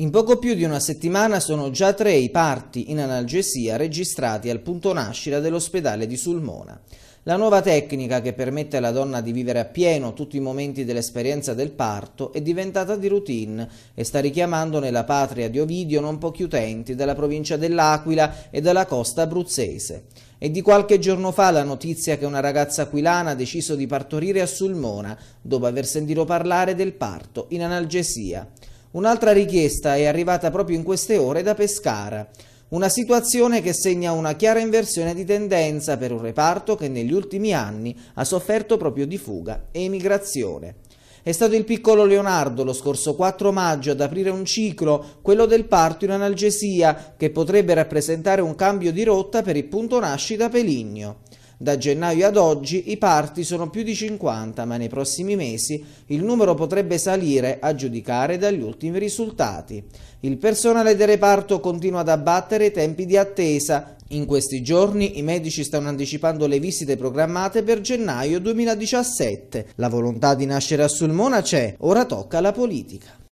In poco più di una settimana sono già tre i parti in analgesia registrati al punto nascita dell'ospedale di Sulmona. La nuova tecnica che permette alla donna di vivere appieno tutti i momenti dell'esperienza del parto è diventata di routine e sta richiamando nella patria di Ovidio non pochi utenti della provincia dell'Aquila e della costa abruzzese. È di qualche giorno fa la notizia che una ragazza aquilana ha deciso di partorire a Sulmona dopo aver sentito parlare del parto in analgesia. Un'altra richiesta è arrivata proprio in queste ore da Pescara. Una situazione che segna una chiara inversione di tendenza per un reparto che negli ultimi anni ha sofferto proprio di fuga e emigrazione. È stato il piccolo Leonardo lo scorso 4 maggio ad aprire un ciclo, quello del parto in analgesia, che potrebbe rappresentare un cambio di rotta per il punto nascita Peligno. Da gennaio ad oggi i parti sono più di 50, ma nei prossimi mesi il numero potrebbe salire a giudicare dagli ultimi risultati. Il personale del reparto continua ad abbattere i tempi di attesa. In questi giorni i medici stanno anticipando le visite programmate per gennaio 2017. La volontà di nascere a Sulmona c'è, ora tocca alla politica.